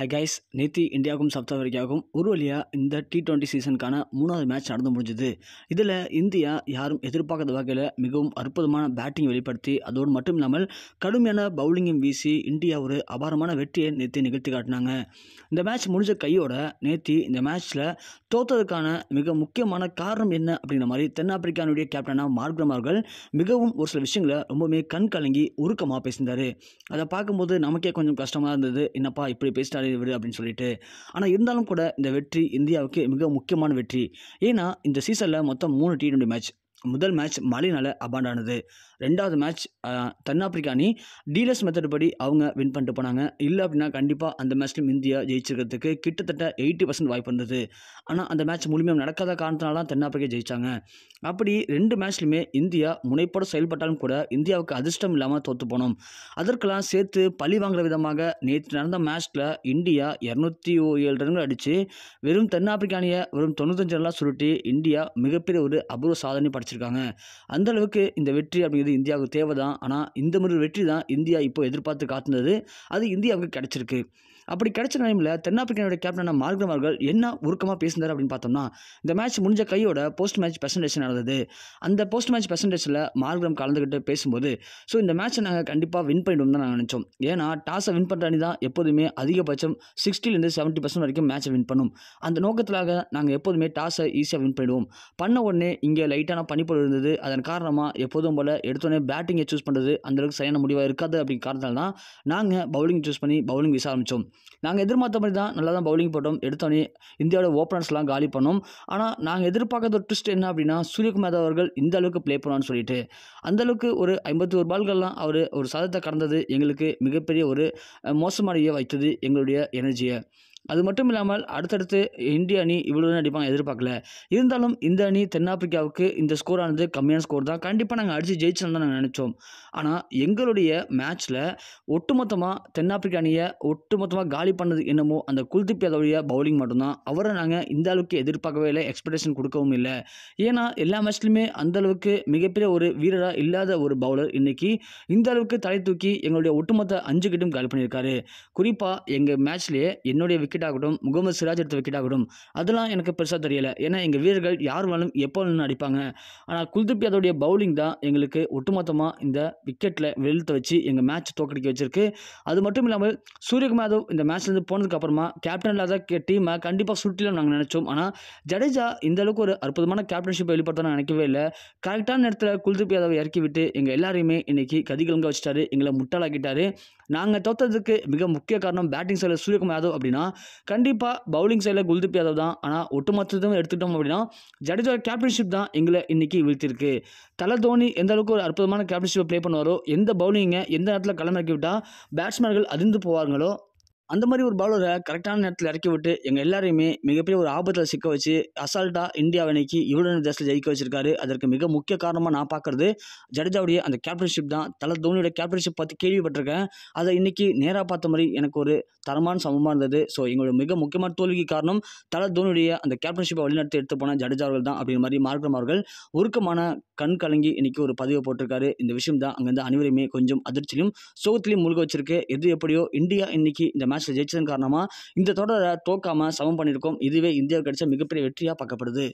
hi guys நேத்தி இந்தியாவுக்கும் south ஆஃப்ரிக்காவுக்கும் ஒரு வழியாக இந்த டி டுவெண்ட்டி சீசனுக்கான மூணாவது மேட்ச் நடந்து முடிஞ்சுது இதில் இந்தியா யாரும் எதிர்பார்க்காத வகையில் மிகவும் அற்புதமான பேட்டிங் வெளிப்படுத்தி அதோடு மட்டும் இல்லாமல் கடுமையான பவுலிங்கும் வீசி இந்தியா ஒரு அபாரமான வெற்றியை நேத்தி நிகழ்த்தி காட்டினாங்க இந்த மேட்ச் முடிஞ்ச கையோட நேத்தி இந்த மேட்ச்சில் தோத்ததுக்கான மிக முக்கியமான காரணம் என்ன அப்படிங்கிற மாதிரி தென்னாப்பிரிக்கானுடைய கேப்டனாக மார்க்ரம் அவர்கள் மிகவும் ஒரு சில விஷயங்களை ரொம்பவுமே கண் கலங்கி உருக்கமாக பேசியிருந்தார் அதை பார்க்கும்போது நமக்கே கொஞ்சம் கஷ்டமாக இருந்தது என்னப்பா இப்படி பேசிட்டார் விட்டார் இவர் அப்படின்னு சொல்லிட்டு ஆனால் இருந்தாலும் கூட இந்த வெற்றி இந்தியாவுக்கு மிக முக்கியமான வெற்றி ஏன்னா இந்த சீசனில் மொத்தம் மூணு டி மேட்ச் முதல் மேட்ச் மழையினால் அபாண்டானது ரெண்டாவது மேட்ச் தென்னாப்பிரிக்கா அணி டீலர்ஸ் மெத்தட் படி அவங்க வின் பண்ணிட்டு போனாங்க இல்லை அப்படின்னா கண்டிப்பாக அந்த மேட்ச்லையும் இந்தியா ஜெயிச்சிருக்கிறதுக்கு கிட்டத்தட்ட எயிட்டி பர்சன்ட் வாய்ப்பு இருந்தது ஆனால் அந்த மேட்ச் முழுமையாக நடக்காத காரணத்தினால தான் தென்னாப்பிரிக்கா ஜெயித்தாங்க அப்படி ரெண்டு மேட்ச்லையுமே இந்தியா முனைப்போட செயல்பட்டாலும் கூட இந்தியாவுக்கு அதிர்ஷ்டம் இல்லாமல் தோற்று போனோம் அதற்கெல்லாம் சேர்த்து பழி வாங்குற விதமாக நேற்று நடந்த மேட்ச்சில் இந்தியா இரநூத்தி ஏழு ரன்கள் அடித்து வெறும் தென்னாப்பிரிக்கா அணியை வெறும் தொண்ணூத்தஞ்சு ரன்லாம் சுருட்டி இந்தியா மிகப்பெரிய ஒரு அபூர்வ சாதனை படிச்சு வச்சுருக்காங்க அந்தளவுக்கு இந்த வெற்றி அப்படிங்கிறது இந்தியாவுக்கு தேவை தான் ஆனால் இந்த மாதிரி வெற்றி தான் இந்தியா இப்போ எதிர்பார்த்து காத்துனது அது இந்தியாவுக்கு கிடச்சிருக்கு அப்படி கிடைச்ச டைமில் தென்னாப்பிரிக்கானோட கேப்டனான மார்க்ரம் அவர்கள் என்ன உருக்கமாக பேசினார் அப்படின்னு பார்த்தோம்னா இந்த மேட்ச் முடிஞ்ச கையோட போஸ்ட் மேட்ச் பெர்சன்டேஜ் நடந்தது அந்த போஸ்ட் மேட்ச் பெர்சன்டேஜில் மார்க்ரம் கலந்துக்கிட்டு பேசும்போது ஸோ இந்த மேட்ச்சை நாங்கள் கண்டிப்பாக வின் பண்ணிடுவோம் தான் நாங்கள் நினச்சோம் ஏன்னா டாஸை வின் பண்ணுற அணி தான் எப்போதுமே அதிகபட்சம் சிக்ஸ்டிலேருந்து செவன்ட்டி பர்சன்ட் வரைக்கும் மேட்சை வின் பண்ணும் அந்த நோக்கத்திலாக நாங்கள் எப்போதுமே டாஸை ஈஸியாக வின் பண்ணிடுவோம் பண்ண உடனே இங்கே லைட்டான பனி அடிப்படை இருந்தது அதன் காரணமாக எப்போதும் போல் எடுத்தோடனே பேட்டிங்கை சூஸ் பண்ணுறது அந்தளவுக்கு சரியான முடிவாக இருக்காது அப்படிங்கிற காரணத்தால் தான் நாங்கள் பவுலிங் சூஸ் பண்ணி பவுலிங் வீச ஆரம்பித்தோம் நாங்கள் மாதிரி தான் நல்லா தான் பவுலிங் போட்டோம் எடுத்தோடனே இந்தியாவோட ஓப்பனர்ஸ்லாம் காலி பண்ணோம் ஆனால் நாங்கள் எதிர்பார்க்காத ஒரு ட்விஸ்ட் என்ன அப்படின்னா சூரியகுமார் அவர்கள் இந்த அளவுக்கு ப்ளே பண்ணான்னு சொல்லிட்டு அந்தளவுக்கு ஒரு ஐம்பத்தி ஒரு பால்கள்லாம் அவர் ஒரு சதத்தை கடந்தது எங்களுக்கு மிகப்பெரிய ஒரு மோசமான வைத்தது எங்களுடைய எனர்ஜியை அது மட்டும் இல்லாமல் அடுத்தடுத்து இந்திய அணி இவ்வளோ அடிப்பாங்க எதிர்பார்க்கல இருந்தாலும் இந்த அணி தென்னாப்பிரிக்காவுக்கு இந்த ஸ்கோரானது கம்மியான ஸ்கோர் தான் கண்டிப்பாக நாங்கள் அடித்து ஜெயிச்சோம்னு தான் நாங்கள் நினச்சோம் ஆனால் எங்களுடைய மேட்ச்சில் ஒட்டுமொத்தமாக தென்னாப்பிரிக்கா அணியை ஒட்டுமொத்தமாக காலி பண்ணது என்னமோ அந்த குல்தீப் யாதவுடைய பவுலிங் மட்டும்தான் அவரை நாங்கள் இந்த அளவுக்கு எதிர்பார்க்கவே இல்லை எக்ஸ்பெக்டேஷன் கொடுக்கவும் இல்லை ஏன்னா எல்லா மேட்ச்லையுமே அந்தளவுக்கு மிகப்பெரிய ஒரு வீரராக இல்லாத ஒரு பவுலர் இன்றைக்கி இந்த அளவுக்கு தலை தூக்கி எங்களுடைய ஒட்டுமொத்த அஞ்சு கிட்டும் காலி பண்ணியிருக்காரு குறிப்பாக எங்கள் மேட்ச்லேயே என்னுடைய விக்கெட் ஆகட்டும் முகமது சிராஜ் எடுத்த விக்கெட் ஆகட்டும் அதெல்லாம் எனக்கு பெருசாக தெரியலை ஏன்னா எங்கள் வீரர்கள் யார் வேணாலும் எப்போ வேணும் அடிப்பாங்க ஆனால் குல்தீப் யாதோடைய பவுலிங் தான் எங்களுக்கு ஒட்டுமொத்தமாக இந்த விக்கெட்டில் வெளுத்த வச்சு எங்கள் மேட்ச் தோக்கடிக்க வச்சிருக்கு அது மட்டும் இல்லாமல் சூரியகுமார் யாதவ் இந்த மேட்ச்லேருந்து போனதுக்கப்புறமா கேப்டன் இல்லாத டீமை கண்டிப்பாக சுற்றிலும் நாங்கள் நினச்சோம் ஆனால் ஜடேஜா இந்தளவுக்கு ஒரு அற்புதமான கேப்டன்ஷிப் வெளிப்படுத்த நினைக்கவே இல்லை கரெக்டான நேரத்தில் குல்தீப் யாதவ் இறக்கி விட்டு எங்கள் எல்லாரையுமே இன்றைக்கி கதிகளுங்க வச்சுட்டாரு எங்களை முட்டாளாக்கிட்டாரு நாங்கள் தோத்ததுக்கு மிக முக்கிய காரணம் பேட்டிங் சைடில் சூரியகுமார் யாதவ் அப்படின்னா கண்டிப்பாக பவுலிங் சைடில் குல்தீப் யாதவ் தான் ஆனால் ஒட்டுமொத்தத்தையும் எடுத்துக்கிட்டோம் அப்படின்னா ஜடேஜா கேப்டன்ஷிப் தான் எங்களை இன்றைக்கி வீழ்த்திருக்கு தலை தோனி எந்த அளவுக்கு ஒரு அற்புதமான கேப்டன்ஷிப்பை ப்ளே பண்ணுவாரோ எந்த பவுலிங்கை எந்த நேரத்தில் களமிறக்கி விட்டால் பேட்ஸ்மேன்கள் அதிர்ந்து போவார்களோ அந்த மாதிரி ஒரு பவுலரை கரெக்டான நேரத்தில் இறக்கி விட்டு எங்கள் எல்லாரையுமே மிகப்பெரிய ஒரு ஆபத்தில் சிக்க வச்சு அசால்ட்டாக இந்தியாவை இன்னைக்கு இவ்வளோ தேசத்தில் ஜெயிக்க வச்சிருக்காரு அதற்கு மிக முக்கிய காரணமாக நான் பார்க்குறது ஜடேஜாவுடைய அந்த கேப்டன்ஷிப் தான் தலை தோனியோட கேப்டன்ஷிப் பார்த்து கேள்விப்பட்டிருக்கேன் அதை இன்றைக்கி நேராக பார்த்த மாதிரி எனக்கு ஒரு தரமான சமமாக இருந்தது ஸோ எங்களோட மிக முக்கியமான தோல்விக்கு காரணம் தலை தோனியுடைய அந்த கேப்டன்ஷிப்பை வழிநடத்தி எடுத்து போன ஜடேஜா அவர்கள் தான் அப்படிங்கிற மாதிரி மார்க்கம் அவர்கள் உருக்கமான கண் கலங்கி இன்றைக்கி ஒரு பதிவை போட்டிருக்காரு இந்த விஷயம் தான் அங்கேருந்து அனைவருமே கொஞ்சம் அதிர்ச்சியிலும் சோகத்திலையும் முழுக வச்சிருக்கு எது எப்படியோ இந்தியா இன்றைக்கி இந்த மேட்ச் மேட்ச்சில் ஜெயிச்சதன் காரணமாக இந்த தொடரை தோக்காம சமம் பண்ணியிருக்கோம் இதுவே இந்தியாவுக்கு கிடைச்ச மிகப்பெரிய வெற்றியாக பார்க்கப்படுது